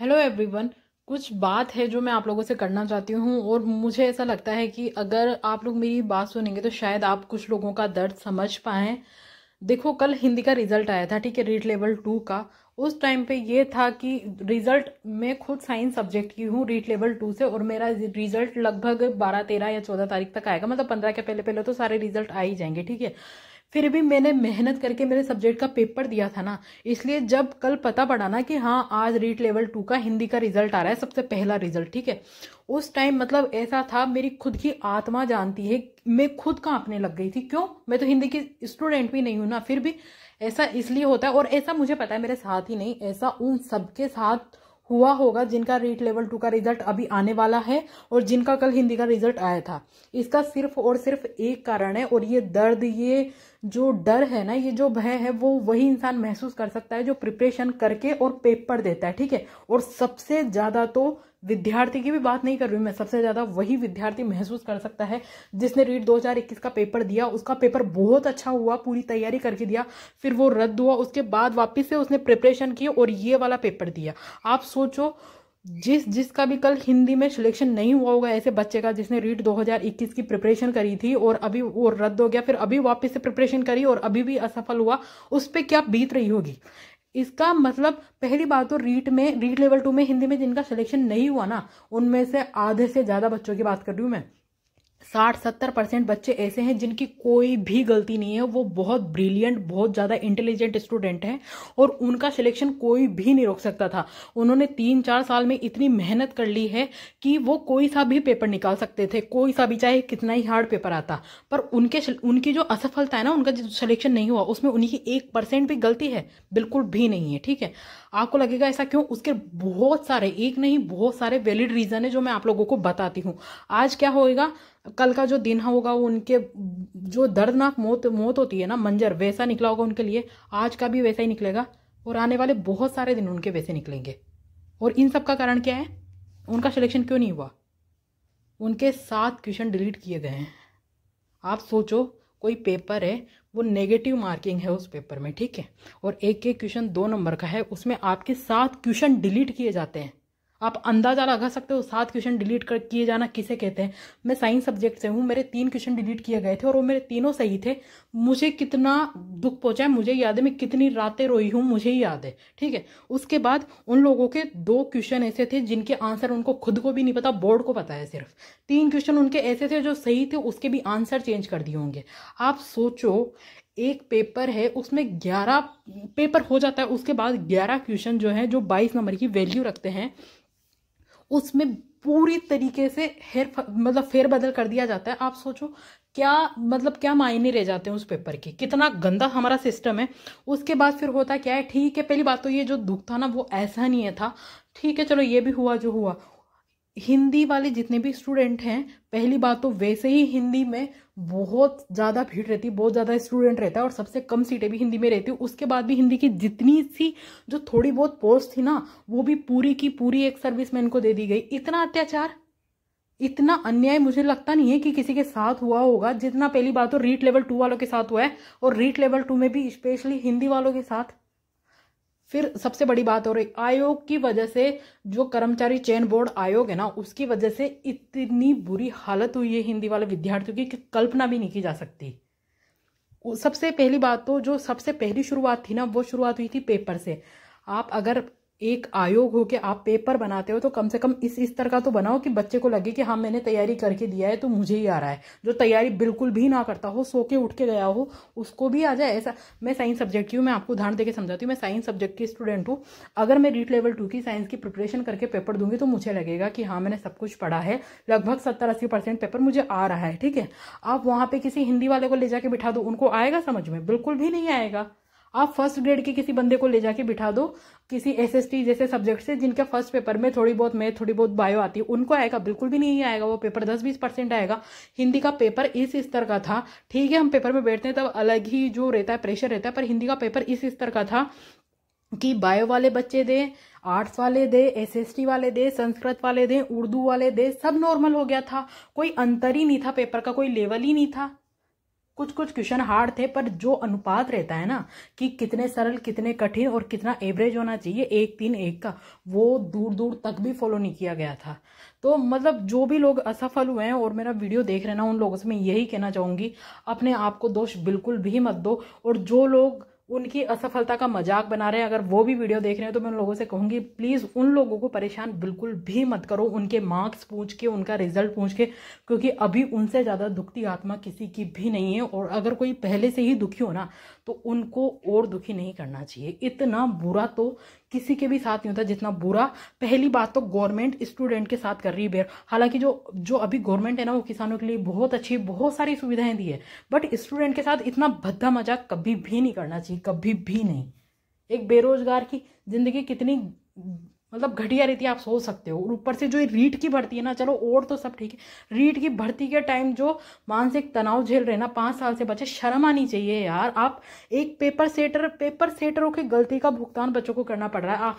hello everyone कुछ बात है जो मैं आप लोगों से करना चाहती हूँ और मुझे ऐसा लगता है कि अगर आप लोग मेरी बात सुनेंगे तो शायद आप कुछ लोगों का दर्द समझ पाएँ देखो कल हिंदी का रिज़ल्ट आया था ठीक है रीट लेवल टू का उस टाइम पे ये था कि रिज़ल्ट मैं खुद साइंस सब्जेक्ट की हूँ रीट लेवल टू से और मेरा रिज़ल्ट लगभग बारह तेरह या चौदह तारीख तक आएगा मतलब पंद्रह के पहले पहले तो सारे रिज़ल्ट आ ही जाएंगे ठीक है फिर भी मैंने मेहनत करके मेरे सब्जेक्ट का पेपर दिया था ना इसलिए जब कल पता पड़ा ना कि हाँ आज रीट लेवल टू का हिंदी का रिजल्ट आ रहा है सबसे पहला रिजल्ट ठीक है उस टाइम मतलब ऐसा था मेरी खुद की आत्मा जानती है मैं खुद कांपने लग गई थी क्यों मैं तो हिंदी की स्टूडेंट भी नहीं हूं ना फिर भी ऐसा इसलिए होता है और ऐसा मुझे पता है मेरे साथ ही नहीं ऐसा उन सबके साथ हुआ होगा जिनका रीट लेवल टू का रिजल्ट अभी आने वाला है और जिनका कल हिंदी का रिजल्ट आया था इसका सिर्फ और सिर्फ एक कारण है और ये दर्द ये जो डर है ना ये जो भय है वो वही इंसान महसूस कर सकता है जो प्रिपरेशन करके और पेपर देता है ठीक है और सबसे ज़्यादा तो विद्यार्थी की भी बात नहीं कर रही मैं सबसे ज़्यादा वही विद्यार्थी महसूस कर सकता है जिसने रीट 2021 का पेपर दिया उसका पेपर बहुत अच्छा हुआ पूरी तैयारी करके दिया फिर वो रद्द हुआ उसके बाद वापस से उसने प्रिपरेशन की और ये वाला पेपर दिया आप सोचो जिस जिसका भी कल हिंदी में सिलेक्शन नहीं हुआ होगा ऐसे बच्चे का जिसने रीट 2021 की प्रिपरेशन करी थी और अभी वो रद्द हो गया फिर अभी वापस से प्रिपरेशन करी और अभी भी असफल हुआ उस पर क्या बीत रही होगी इसका मतलब पहली बात तो रीट में रीट लेवल टू में हिंदी में जिनका सिलेक्शन नहीं हुआ ना उनमें से आधे से ज़्यादा बच्चों की बात कर रही हूँ मैं साठ सत्तर परसेंट बच्चे ऐसे हैं जिनकी कोई भी गलती नहीं है वो बहुत ब्रिलियंट बहुत ज़्यादा इंटेलिजेंट स्टूडेंट हैं और उनका सिलेक्शन कोई भी नहीं रोक सकता था उन्होंने तीन चार साल में इतनी मेहनत कर ली है कि वो कोई सा भी पेपर निकाल सकते थे कोई सा भी चाहे कितना ही हार्ड पेपर आता पर उनके उनकी जो असफलता है ना उनका जो सिलेक्शन नहीं हुआ उसमें उन्हीं की एक परसेंट भी गलती है बिल्कुल भी नहीं है ठीक है आपको लगेगा ऐसा क्यों उसके बहुत सारे एक नहीं बहुत सारे वैलिड रीज़न है जो मैं आप लोगों को बताती हूँ आज क्या होएगा कल का जो दिन होगा वो उनके जो दर्दनाक मौत मौत होती है ना मंजर वैसा निकला होगा उनके लिए आज का भी वैसा ही निकलेगा और आने वाले बहुत सारे दिन उनके वैसे निकलेंगे और इन सब का कारण क्या है उनका सिलेक्शन क्यों नहीं हुआ उनके सात क्वेश्चन डिलीट किए गए हैं आप सोचो कोई पेपर है वो नेगेटिव मार्किंग है उस पेपर में ठीक है और एक एक क्वेश्चन दो नंबर का है उसमें आपके सात क्वेश्चन डिलीट किए जाते हैं आप अंदाज़ा लगा सकते हो सात क्वेश्चन डिलीट कर किए जाना किसे कहते हैं मैं साइंस सब्जेक्ट से हूँ मेरे तीन क्वेश्चन डिलीट किए गए थे और वो मेरे तीनों सही थे मुझे कितना दुख पहुँचा है मुझे याद है मैं कितनी रातें रोई हूँ मुझे ही याद है ठीक है उसके बाद उन लोगों के दो क्वेश्चन ऐसे थे जिनके आंसर उनको खुद को भी नहीं पता बोर्ड को पता है सिर्फ तीन क्वेश्चन उनके ऐसे थे जो सही थे उसके भी आंसर चेंज कर दिए होंगे आप सोचो एक पेपर है उसमें ग्यारह पेपर हो जाता है उसके बाद ग्यारह क्वेश्चन जो है जो बाईस नंबर की वैल्यू रखते हैं उसमें पूरी तरीके से हेर मतलब फेरबदल कर दिया जाता है आप सोचो क्या मतलब क्या मायने रह जाते हैं उस पेपर के कितना गंदा हमारा सिस्टम है उसके बाद फिर होता क्या है ठीक है पहली बात तो ये जो दुख था ना वो ऐसा नहीं है था ठीक है चलो ये भी हुआ जो हुआ हिंदी वाले जितने भी स्टूडेंट हैं पहली बात तो वैसे ही हिंदी में बहुत ज़्यादा भीड़ रहती है बहुत ज़्यादा स्टूडेंट रहता है और सबसे कम सीटें भी हिंदी में रहती है उसके बाद भी हिंदी की जितनी सी जो थोड़ी बहुत पोस्ट थी ना वो भी पूरी की पूरी एक सर्विस में इनको दे दी गई इतना अत्याचार इतना अन्याय मुझे लगता नहीं है कि किसी के साथ हुआ होगा जितना पहली बात तो रीट लेवल टू वालों के साथ हुआ है और रीट लेवल टू में भी स्पेशली हिंदी वालों के साथ फिर सबसे बड़ी बात हो रही आयोग की वजह से जो कर्मचारी चयन बोर्ड आयोग है ना उसकी वजह से इतनी बुरी हालत हुई है हिंदी वाले विद्यार्थियों की कल्पना भी नहीं की जा सकती सबसे पहली बात तो जो सबसे पहली शुरुआत थी ना वो शुरुआत हुई थी पेपर से आप अगर एक आयोग हो के आप पेपर बनाते हो तो कम से कम इस स्तर का तो बनाओ कि बच्चे को लगे कि हाँ मैंने तैयारी करके दिया है तो मुझे ही आ रहा है जो तैयारी बिल्कुल भी ना करता हो सो के उठ के गया हो उसको भी आ जाए ऐसा मैं साइंस सब्जेक्ट की हूँ मैं आपको उदाहरण देकर समझाती हूँ मैं साइंस सब्जेक्ट की स्टूडेंट हूँ अगर मैं रीट लेवल टू की साइंस की प्रिपरेशन करके पेपर दूंगी तो मुझे लगेगा कि हाँ मैंने सब कुछ पढ़ा है लगभग सत्तर अस्सी परसेंट पेपर मुझे आ रहा है ठीक है आप वहाँ पर किसी हिंदी वाले को ले जाके बिठा दो उनको आएगा समझ में बिल्कुल भी नहीं आएगा आप फर्स्ट ग्रेड के किसी बंदे को ले जाके बिठा दो किसी एस जैसे सब्जेक्ट से जिनका फर्स्ट पेपर में थोड़ी बहुत मैथ थोड़ी बहुत बायो आती है उनको आएगा बिल्कुल भी नहीं आएगा वो पेपर दस बीस परसेंट आएगा हिंदी का पेपर इस स्तर का था ठीक है हम पेपर में बैठते हैं तब अलग ही जो रहता है प्रेशर रहता है पर हिंदी का पेपर इस स्तर का था कि बायो वाले बच्चे दें आर्ट्स वाले दे टी वाले दे संस्कृत वाले दे उर्दू वाले दे सब नॉर्मल हो गया था कोई अंतर ही नहीं था पेपर का कोई लेवल ही नहीं था कुछ कुछ क्वेश्चन हार्ड थे पर जो अनुपात रहता है ना कि कितने सरल कितने कठिन और कितना एवरेज होना चाहिए एक तीन एक का वो दूर दूर तक भी फॉलो नहीं किया गया था तो मतलब जो भी लोग असफल हुए हैं और मेरा वीडियो देख रहे ना उन लोगों से मैं यही कहना चाहूँगी अपने आप को दोष बिल्कुल भी मत दो और जो लोग उनकी असफलता का मजाक बना रहे हैं अगर वो भी वीडियो देख रहे हैं तो मैं उन लोगों से कहूँगी प्लीज़ उन लोगों को परेशान बिल्कुल भी मत करो उनके मार्क्स पूछ के उनका रिजल्ट पूछ के क्योंकि अभी उनसे ज़्यादा दुखती आत्मा किसी की भी नहीं है और अगर कोई पहले से ही दुखी हो ना तो उनको और दुखी नहीं करना चाहिए इतना बुरा तो किसी के भी साथ नहीं होता जितना बुरा पहली बात तो गवर्नमेंट स्टूडेंट के साथ कर रही है बेयर हालांकि जो जो अभी गवर्नमेंट है ना वो किसानों के लिए बहुत अच्छी बहुत सारी सुविधाएं दी है बट स्टूडेंट के साथ इतना भद्दा मजाक कभी भी नहीं करना चाहिए कभी भी नहीं एक बेरोजगार की जिंदगी कितनी मतलब घटिया रीति आप सोच सकते हो और ऊपर से जो ये रीट की भर्ती है ना चलो और तो सब ठीक है रीट की भर्ती के टाइम जो मानसिक तनाव झेल रहे ना पाँच साल से बच्चे शर्म आनी चाहिए यार आप एक पेपर सेटर पेपर सेटरों की गलती का भुगतान बच्चों को करना पड़ रहा है आप